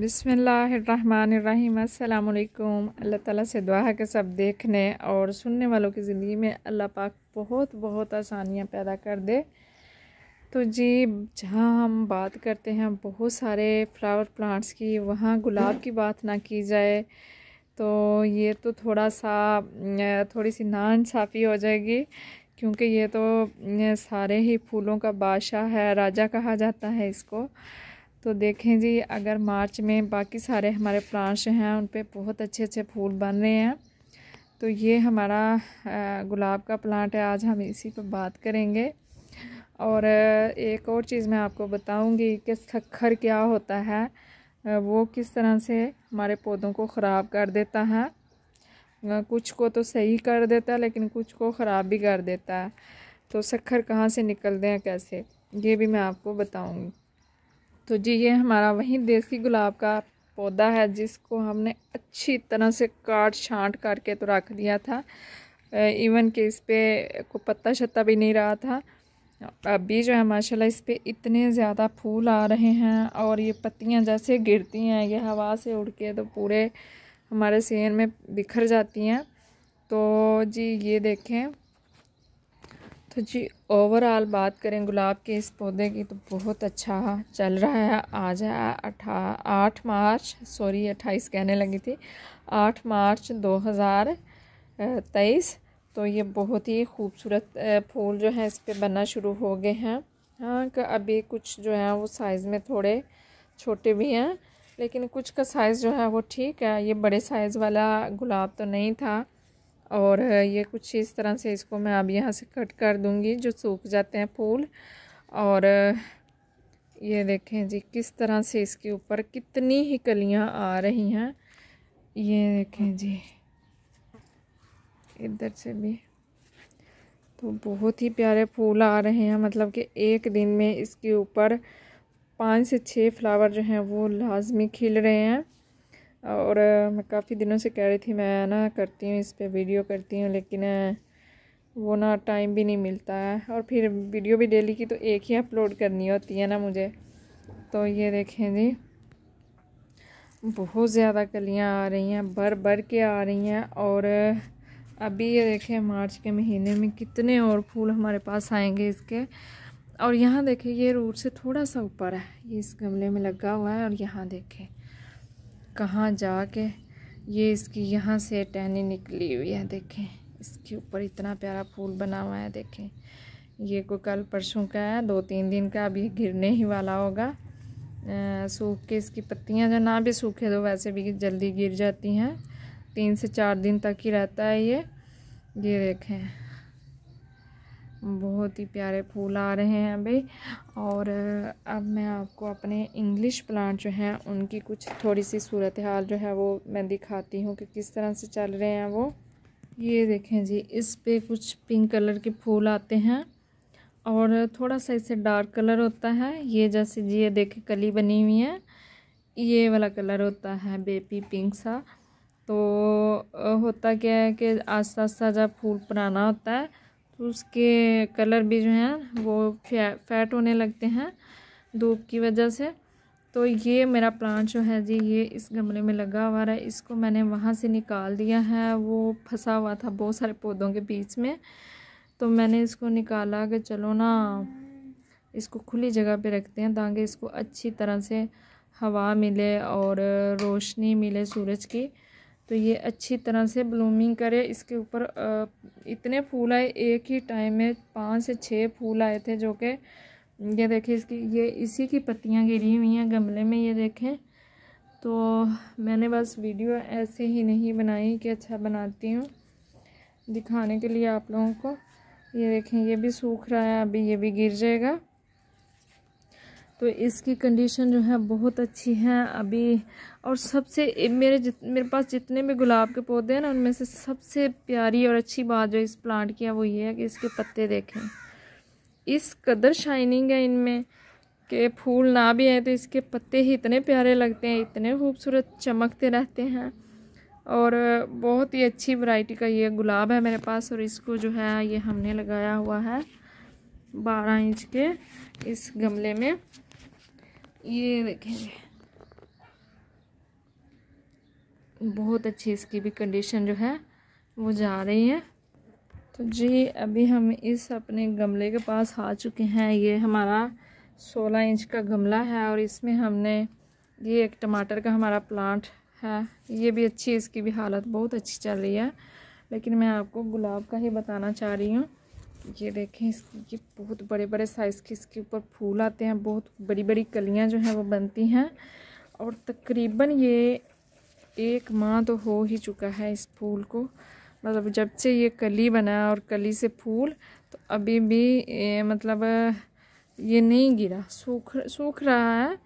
बिसमीम् अल्लाम अल्लाह ताला से दुआ के सब देखने और सुनने वालों की ज़िंदगी में अल्लाह पाक बहुत बहुत आसानियाँ पैदा कर दे तो जी जहाँ हम बात करते हैं बहुत सारे फ्लावर प्लांट्स की वहाँ गुलाब की बात ना की जाए तो ये तो थोड़ा सा थोड़ी सी नाानसाफ़ी हो जाएगी क्योंकि ये तो सारे ही फूलों का बादशाह है राजा कहा जाता है इसको तो देखें जी अगर मार्च में बाकी सारे हमारे प्लांट्स हैं उन पर बहुत अच्छे अच्छे फूल बन रहे हैं तो ये हमारा गुलाब का प्लांट है आज हम इसी पर बात करेंगे और एक और चीज़ मैं आपको बताऊंगी कि सखर क्या होता है वो किस तरह से हमारे पौधों को ख़राब कर देता है कुछ को तो सही कर देता है लेकिन कुछ को ख़राब भी कर देता है तो सखर कहाँ से निकलते हैं कैसे ये भी मैं आपको बताऊंगी तो जी ये हमारा वही देसी गुलाब का पौधा है जिसको हमने अच्छी तरह से काट छाँट करके तो रख दिया था इवन कि इस पर को पत्ता शत्ता भी नहीं रहा था अभी जो है माशाल्लाह इस पर इतने ज़्यादा फूल आ रहे हैं और ये पत्तियां जैसे गिरती हैं ये हवा से उड़ के तो पूरे हमारे शहर में बिखर जाती हैं तो जी ये देखें तो जी ओवरऑल बात करें गुलाब के इस पौधे की तो बहुत अच्छा चल रहा है आज है अठा आठ मार्च सॉरी अट्ठाईस कहने लगी थी आठ मार्च दो हज़ार तेईस तो ये बहुत ही खूबसूरत फूल जो है इस पर बनना शुरू हो गए हैं हाँ अभी कुछ जो है वो साइज़ में थोड़े छोटे भी हैं लेकिन कुछ का साइज़ जो है वो ठीक है ये बड़े साइज़ वाला गुलाब तो नहीं था और ये कुछ इस तरह से इसको मैं अब यहाँ से कट कर दूँगी जो सूख जाते हैं फूल और ये देखें जी किस तरह से इसके ऊपर कितनी ही कलियाँ आ रही हैं ये देखें जी इधर से भी तो बहुत ही प्यारे फूल आ रहे हैं मतलब कि एक दिन में इसके ऊपर पाँच से छः फ्लावर जो हैं वो लाजमी खिल रहे हैं और मैं काफ़ी दिनों से कह रही थी मैं ना करती हूँ इस पर वीडियो करती हूँ लेकिन वो ना टाइम भी नहीं मिलता है और फिर वीडियो भी डेली की तो एक ही अपलोड करनी होती है ना मुझे तो ये देखें जी बहुत ज़्यादा कलियाँ आ रही हैं भर भर के आ रही हैं और अभी ये देखें मार्च के महीने में कितने और फूल हमारे पास आएंगे इसके और यहाँ देखें ये रूट से थोड़ा सा ऊपर है ये इस गमले में लगा हुआ है और यहाँ देखें कहाँ जा के ये इसकी यहाँ से टहनी निकली हुई है देखें इसके ऊपर इतना प्यारा फूल बना हुआ है देखें ये को कल परसों का है दो तीन दिन का अभी गिरने ही वाला होगा सूख के इसकी पत्तियाँ जो ना भी सूखे तो वैसे भी जल्दी गिर जाती हैं तीन से चार दिन तक ही रहता है ये ये देखें बहुत ही प्यारे फूल आ रहे हैं अभी और अब मैं आपको अपने इंग्लिश प्लांट जो हैं उनकी कुछ थोड़ी सी सूरत हाल जो है वो मैं दिखाती हूँ कि किस तरह से चल रहे हैं वो ये देखें जी इस पे कुछ पिंक कलर के फूल आते हैं और थोड़ा सा इसे डार्क कलर होता है ये जैसे जी ये देखें कली बनी हुई है ये वाला कलर होता है बेबी पिंक सा तो होता क्या है कि आस्ता आस्ता जब फूल पुराना होता है तो उसके कलर भी जो हैं वो फैट होने लगते हैं धूप की वजह से तो ये मेरा प्लांट जो है जी ये इस गमले में लगा हुआ है इसको मैंने वहाँ से निकाल दिया है वो फंसा हुआ था बहुत सारे पौधों के बीच में तो मैंने इसको निकाला कि चलो ना इसको खुली जगह पे रखते हैं ताकि इसको अच्छी तरह से हवा मिले और रोशनी मिले सूरज की तो ये अच्छी तरह से ब्लूमिंग करे इसके ऊपर इतने फूल आए एक ही टाइम में पाँच से छः फूल आए थे जो कि ये देखिए इसकी ये इसी की पत्तियाँ गिरी हुई हैं गमले में ये देखें तो मैंने बस वीडियो ऐसे ही नहीं बनाई कि अच्छा बनाती हूँ दिखाने के लिए आप लोगों को ये देखें ये भी सूख रहा है अभी ये भी गिर जाएगा तो इसकी कंडीशन जो है बहुत अच्छी है अभी और सबसे मेरे जित मेरे पास जितने भी गुलाब के पौधे हैं ना उनमें से सबसे प्यारी और अच्छी बात जो इस प्लांट की है वो ये है कि इसके पत्ते देखें इस कदर शाइनिंग है इनमें कि फूल ना भी हैं तो इसके पत्ते ही इतने प्यारे लगते हैं इतने खूबसूरत चमकते रहते हैं और बहुत ही अच्छी वैरायटी का ये गुलाब है मेरे पास और इसको जो है ये हमने लगाया हुआ है बारह इंच के इस गमले में ये देखेंगे बहुत अच्छी इसकी भी कंडीशन जो है वो जा रही है तो जी अभी हम इस अपने गमले के पास आ चुके हैं ये हमारा 16 इंच का गमला है और इसमें हमने ये एक टमाटर का हमारा प्लांट है ये भी अच्छी इसकी भी हालत बहुत अच्छी चल रही है लेकिन मैं आपको गुलाब का ही बताना चाह रही हूँ ये देखें इस ये बहुत बड़े बड़े साइज़ के इसके ऊपर फूल आते हैं बहुत बड़ी बड़ी कलियां जो हैं वो बनती हैं और तकरीबन ये एक माह तो हो ही चुका है इस फूल को मतलब जब से ये कली बना और कली से फूल तो अभी भी ए, मतलब ये नहीं गिरा सूख सूख रहा है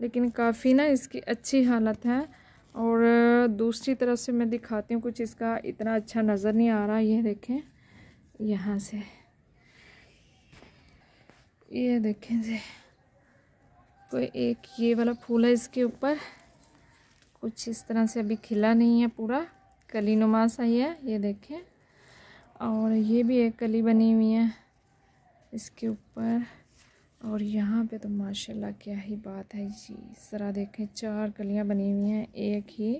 लेकिन काफ़ी ना इसकी अच्छी हालत है और दूसरी तरफ से मैं दिखाती हूँ कुछ इसका इतना अच्छा नज़र नहीं आ रहा ये देखें यहाँ से ये देखें जी कोई एक ये वाला फूल है इसके ऊपर कुछ इस तरह से अभी खिला नहीं है पूरा कली नुमा सा ही है ये देखें और ये भी एक कली बनी हुई है इसके ऊपर और यहाँ पे तो माशाल्लाह क्या ही बात है जी इस तरह देखें चार कलियाँ बनी हुई हैं एक ही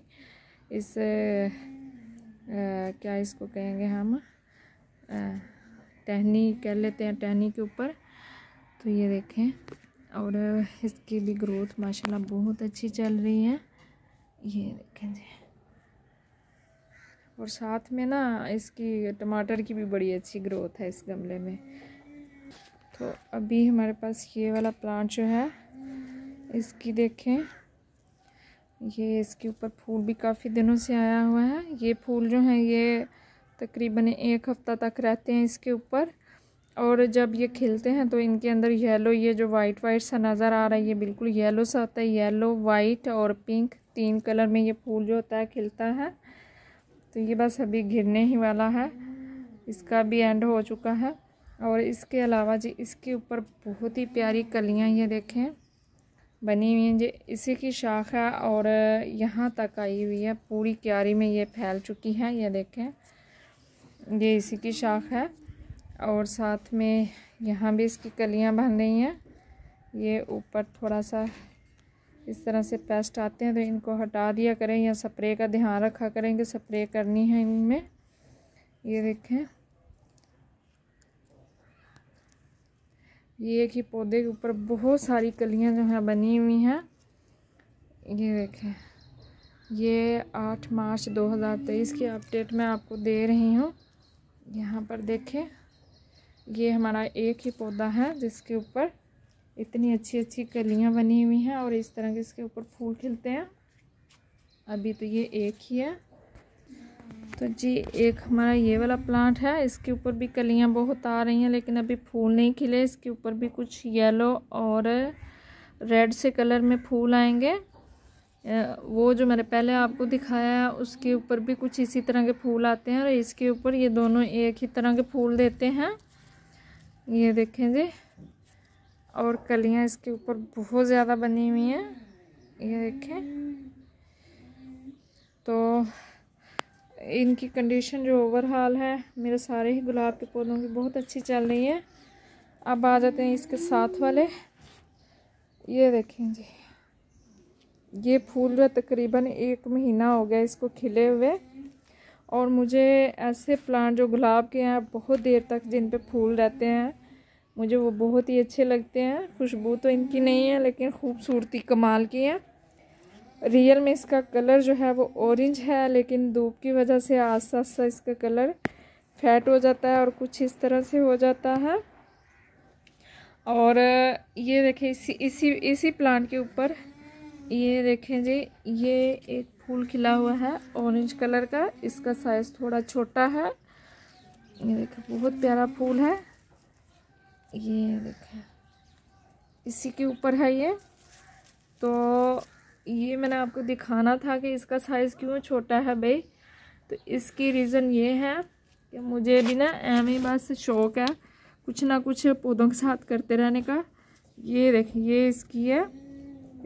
इस आ, क्या इसको कहेंगे हम आ, टहनी कह लेते हैं टहनी के ऊपर तो ये देखें और इसकी भी ग्रोथ माशाल्लाह बहुत अच्छी चल रही है ये देखें जी और साथ में ना इसकी टमाटर की भी बड़ी अच्छी ग्रोथ है इस गमले में तो अभी हमारे पास ये वाला प्लांट जो है इसकी देखें ये इसके ऊपर फूल भी काफ़ी दिनों से आया हुआ है ये फूल जो हैं ये तकरीबन एक हफ़्ता तक रहते हैं इसके ऊपर और जब ये खिलते हैं तो इनके अंदर येलो ये जो वाइट वाइट सा नज़र आ रहा है ये बिल्कुल येलो सा होता है येलो वाइट और पिंक तीन कलर में ये फूल जो होता है खिलता है तो ये बस अभी घिरने ही वाला है इसका भी एंड हो चुका है और इसके अलावा जी इसके ऊपर बहुत ही प्यारी कलियाँ ये देखें बनी हुई हैं जी इसी की शाख है और यहाँ तक आई हुई है पूरी क्यारी में ये फैल चुकी है ये देखें ये इसी की शाख है और साथ में यहाँ भी इसकी कलियाँ बन रही हैं ये ऊपर थोड़ा सा इस तरह से पेस्ट आते हैं तो इनको हटा दिया करें या स्प्रे का ध्यान रखा करें कि स्प्रे करनी है इनमें ये देखें ये एक ही पौधे के ऊपर बहुत सारी कलियाँ जो हैं बनी हुई हैं ये देखें ये आठ मार्च 2023 की अपडेट मैं आपको दे रही हूँ यहाँ पर देखें ये हमारा एक ही पौधा है जिसके ऊपर इतनी अच्छी अच्छी कलियाँ बनी हुई हैं और इस तरह के इसके ऊपर फूल खिलते हैं अभी तो ये एक ही है तो जी एक हमारा ये वाला प्लांट है इसके ऊपर भी कलियाँ बहुत आ रही हैं लेकिन अभी फूल नहीं खिले इसके ऊपर भी कुछ येलो और रेड से कलर में फूल आएंगे वो जो मैंने पहले आपको दिखाया है उसके ऊपर भी कुछ इसी तरह के फूल आते हैं और इसके ऊपर ये दोनों एक ही तरह के फूल देते हैं ये देखें जी और कलियाँ इसके ऊपर बहुत ज़्यादा बनी हुई हैं ये देखें तो इनकी कंडीशन जो ओवरहाल है मेरे सारे ही गुलाब के पौधों की बहुत अच्छी चल रही है अब आ जाते हैं इसके साथ वाले ये देखें जी ये फूल जो तकरीबन एक महीना हो गया इसको खिले हुए और मुझे ऐसे प्लांट जो गुलाब के हैं बहुत देर तक जिन पे फूल रहते हैं मुझे वो बहुत ही अच्छे लगते हैं खुशबू तो इनकी नहीं है लेकिन खूबसूरती कमाल की है रियल में इसका कलर जो है वो ऑरेंज है लेकिन धूप की वजह से आस्ता आस्ता इसका कलर फैट हो जाता है और कुछ इस तरह से हो जाता है और ये देखें इसी इसी इसी प्लांट के ऊपर ये देखें जी ये एक फूल खिला हुआ है ऑरेंज कलर का इसका साइज थोड़ा छोटा है ये देखो बहुत प्यारा फूल है ये देखें इसी के ऊपर है ये तो ये मैंने आपको दिखाना था कि इसका साइज़ क्यों छोटा है भाई तो इसकी रीज़न ये है कि मुझे भी ना एम ही बस शौक़ है कुछ ना कुछ पौधों के साथ करते रहने का ये देखिए ये इसकी है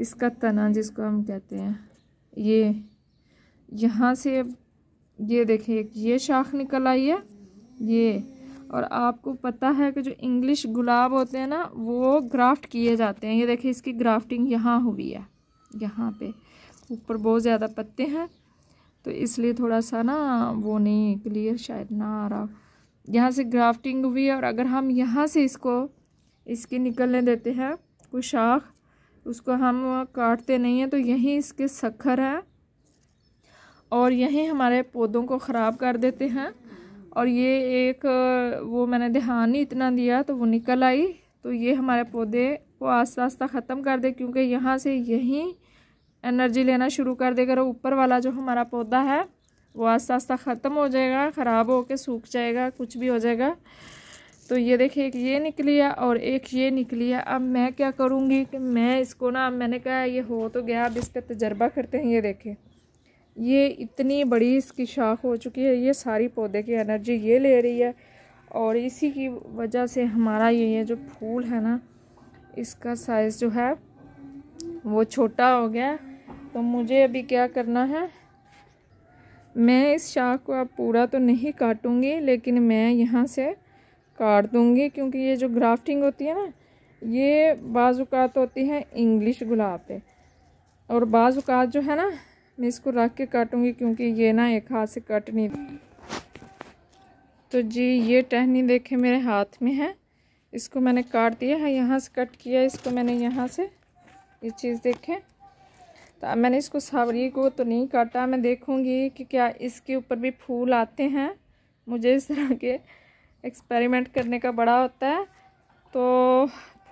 इसका तना जिसको हम कहते हैं ये यहाँ से ये देखिए ये शाख निकल आई है ये और आपको पता है कि जो इंग्लिश गुलाब होते हैं ना वो ग्राफ्ट किए जाते हैं ये देखिए इसकी ग्राफ्टिंग यहाँ हुई है यहाँ पे ऊपर बहुत ज़्यादा पत्ते हैं तो इसलिए थोड़ा सा ना वो नहीं क्लियर शायद ना आ रहा यहाँ से ग्राफ्टिंग हुई है और अगर हम यहाँ से इसको इसके निकलने देते हैं कोई शाख उसको हम काटते नहीं हैं तो यहीं इसके सखर हैं और यहीं हमारे पौधों को ख़राब कर देते हैं और ये एक वो मैंने ध्यान ही इतना दिया तो वो निकल आई तो ये हमारे पौधे को आस्ता आस्ता ख़त्म कर दे क्योंकि यहाँ से यहीं एनर्जी लेना शुरू कर दे और ऊपर वाला जो हमारा पौधा है वो आस्ता आस्ता ख़त्म हो जाएगा ख़राब होकर सूख जाएगा कुछ भी हो जाएगा तो ये देखिए एक ये निकली है और एक ये निकली है अब मैं क्या करूँगी कि मैं इसको ना मैंने कहा ये हो तो गया अब इस पर तजर्बा करते हैं ये देखें ये इतनी बड़ी इसकी शाख हो चुकी है ये सारी पौधे की एनर्जी ये ले रही है और इसी की वजह से हमारा ये ये जो फूल है ना इसका साइज़ जो है वो छोटा हो गया तो मुझे अभी क्या करना है मैं इस शाख को अब पूरा तो नहीं काटूंगी लेकिन मैं यहाँ से काट दूंगी क्योंकि ये जो ग्राफ्टिंग होती है ना ये बाज़ात होती है इंग्लिश गुलाब पे और बाज़ात जो है ना मैं इसको रख के काटूँगी क्योंकि ये ना एक हाथ से कट नहीं तो जी ये टहनी देखे मेरे हाथ में है इसको मैंने काट दिया है यहाँ से कट किया इसको मैंने यहाँ से ये चीज़ देखें तो मैंने इसको सावरी को तो नहीं काटा मैं देखूँगी कि क्या इसके ऊपर भी फूल आते हैं मुझे इस तरह के एक्सपेरिमेंट करने का बड़ा होता है तो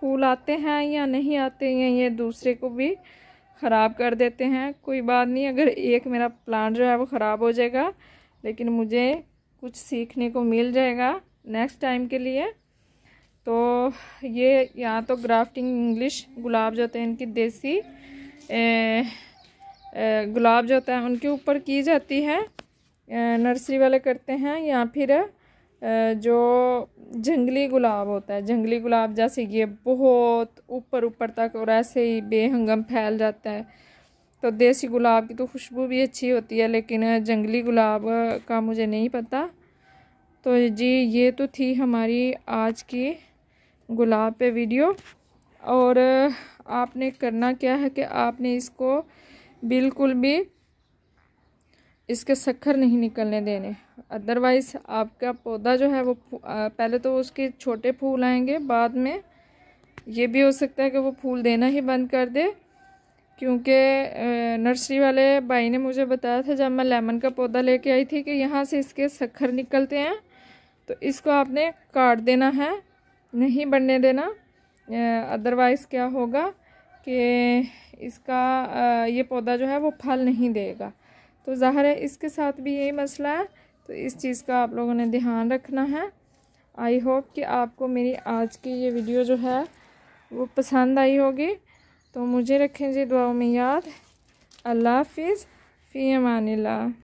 फूल आते हैं या नहीं आते हैं ये दूसरे को भी ख़राब कर देते हैं कोई बात नहीं अगर एक मेरा प्लान जो है वो ख़राब हो जाएगा लेकिन मुझे कुछ सीखने को मिल जाएगा नेक्स्ट टाइम के लिए तो ये यहाँ तो ग्राफ्टिंग इंग्लिश गुलाब जो होते हैं इनकी देसी ए, ए, गुलाब जो होता है उनके ऊपर की जाती है नर्सरी वाले करते हैं या फिर जो जंगली गुलाब होता है जंगली गुलाब जैसे ये बहुत ऊपर ऊपर तक और ऐसे ही बेहंगम फैल जाता है तो देसी गुलाब की तो खुशबू भी अच्छी होती है लेकिन जंगली गुलाब का मुझे नहीं पता तो जी ये तो थी हमारी आज की गुलाब पे वीडियो और आपने करना क्या है कि आपने इसको बिल्कुल भी इसके सखर नहीं निकलने देने अदरवाइज़ आपका पौधा जो है वो पहले तो उसके छोटे फूल आएंगे बाद में ये भी हो सकता है कि वो फूल देना ही बंद कर दे क्योंकि नर्सरी वाले भाई ने मुझे बताया था जब मैं लेमन का पौधा लेके आई थी कि यहाँ से इसके सखर निकलते हैं तो इसको आपने काट देना है नहीं बनने देना अदरवाइज़ क्या होगा कि इसका ये पौधा जो है वो फल नहीं देगा तो ज़ाहिर है इसके साथ भी यही मसला है तो इस चीज़ का आप लोगों ने ध्यान रखना है आई होप कि आपको मेरी आज की ये वीडियो जो है वो पसंद आई होगी तो मुझे रखें जी दुआओं में याद अल्लाह हाफिज़ फ़ी अमान